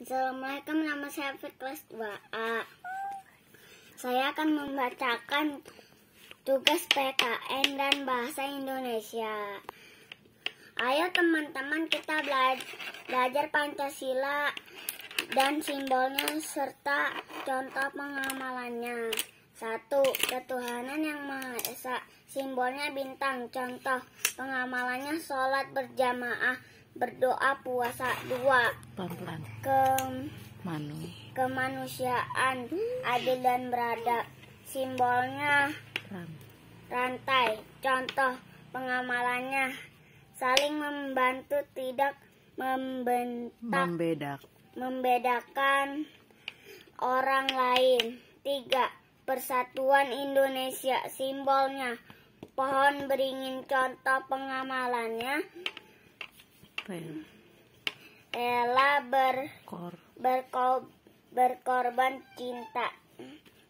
Assalamualaikum, nama saya Fik kelas 2A. Saya akan membacakan tugas PKN dan bahasa Indonesia. Ayo teman-teman kita belajar Pancasila dan simbolnya serta contoh pengamalannya. Satu Simbolnya bintang. Contoh pengamalannya sholat berjamaah, berdoa, puasa dua. Ke Manu. Kemanusiaan, adil dan beradab. Simbolnya rantai. Contoh pengamalannya saling membantu tidak membentak membedak membedakan orang lain. Tiga, persatuan Indonesia simbolnya Pohon beringin contoh pengamalannya. Ya? Ella ber, Kor. berko, berkorban cinta,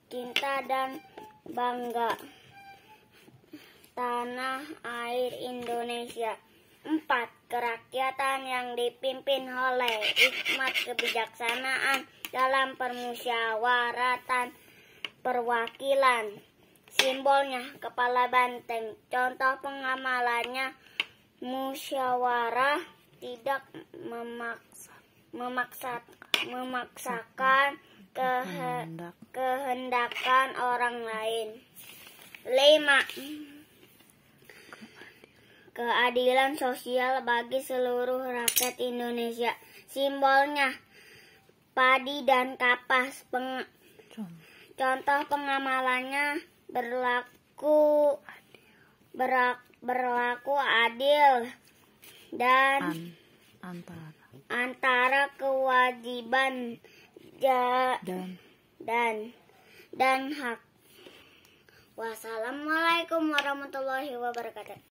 cinta dan bangga. Tanah air Indonesia. empat Kerakyatan yang dipimpin oleh hikmat kebijaksanaan dalam permusyawaratan perwakilan. Simbolnya kepala banteng. Contoh pengamalannya musyawarah tidak memaksa memaksa memaksakan kehendakan orang lain. Lima keadilan sosial bagi seluruh rakyat Indonesia. Simbolnya padi dan kapas. Peng Contoh pengamalannya berlaku berak, berlaku adil dan An, antara antara kewajiban ja, dan dan dan hak. Wassalamualaikum warahmatullahi wabarakatuh.